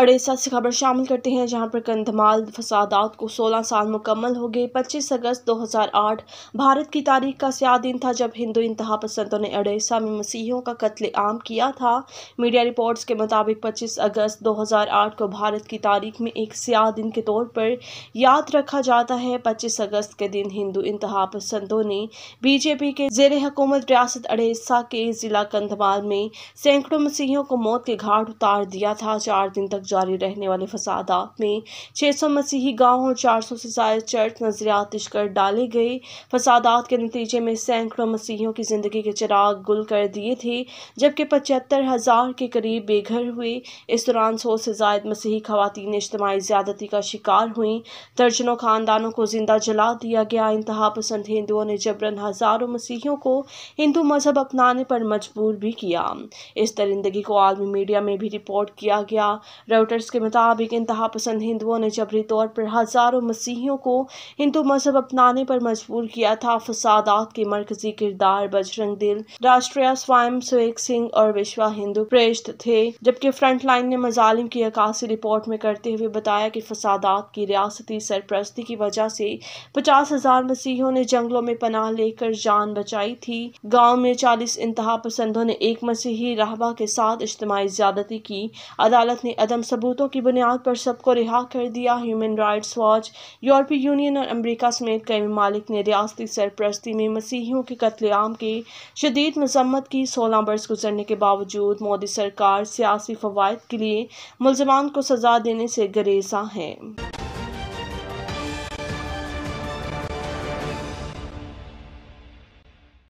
اڑیسہ سے خبر شامل کرتے ہیں جہاں پر کندھمال فسادات کو سولہ سال مکمل ہو گئے پچیس اگست دو ہزار آٹھ بھارت کی تاریخ کا سیاہ دن تھا جب ہندو انتہا پسندوں نے اڑیسہ میں مسیحیوں کا قتل عام کیا تھا میڈیا رپورٹس کے مطابق پچیس اگست دو ہزار آٹھ کو بھارت کی تاریخ میں ایک سیاہ دن کے طور پر یاد رکھا جاتا ہے پچیس اگست کے دن ہندو انتہا پسندوں نے بی جے پی کے زیر حکومت ریاست اڑیسہ کے ضلع کندھمال میں سینکڑوں مسیحیوں کو موت کے گھاٹ اتار دیا تھا چار دن تک جاری رہنے والے فسادات میں چھ سو مسیحی گاؤں اور چار سو سے زائد چرچ ڈالے گئے فسادات کے نتیجے میں سینکڑوں مسیحیوں کی زندگی کے چراغ گل کر تھے جبکہ پچہتر کے قریب بے گھر ہوئے اس دوران سو سے زائد مسیحی خواتین اجتماعی زیادتی کا شکار ہوئیں درجنوں خاندانوں کو زندہ جلا دیا گیا انتہا پسند ہندو نے جبرن ہزاروں مسیحیوں کو ہندو مذہب اپنانے پر مجبور بھی کیا اس درندگی کو عالمی میڈیا میں بھی رپورٹ کیا گیا روٹرز کے مطابق انتہا پسند ہندوؤں نے جبری طور پر ہزاروں مسیحیوں کو ہندو مذہب اپنانے پر مجبور کیا تھا فسادات کے مرکزی کردار بجرنگ دل سوائم سویک سنگھ اور ہندو پریشت تھے جبکہ فرنٹ لائن نے مظالم کی عکاسی رپورٹ میں کرتے ہوئے بتایا کہ فسادات کی ریاستی سرپرستی کی وجہ سے پچاس ہزار مسیحیوں نے جنگلوں میں پناہ لے کر جان بچائی تھی گاؤں میں چالیس انتہا پسندوں نے ایک مسیحی راہبہ کے ساتھ اجتماعی زیادتی کی عدالت نے ثبوتوں کی بنیاد پر سب کو رہا کر دیا ہیومن رائٹس واچ یورپی یونین اور امریکہ سمیت کئی ممالک نے ریاستی سرپرستی میں مسیحیوں کے قتل عام کی شدید مذمت کی سولہ برس گزرنے کے باوجود مودی سرکار سیاسی فوائد کے لیے ملزمان کو سزا دینے سے گریزاں ہے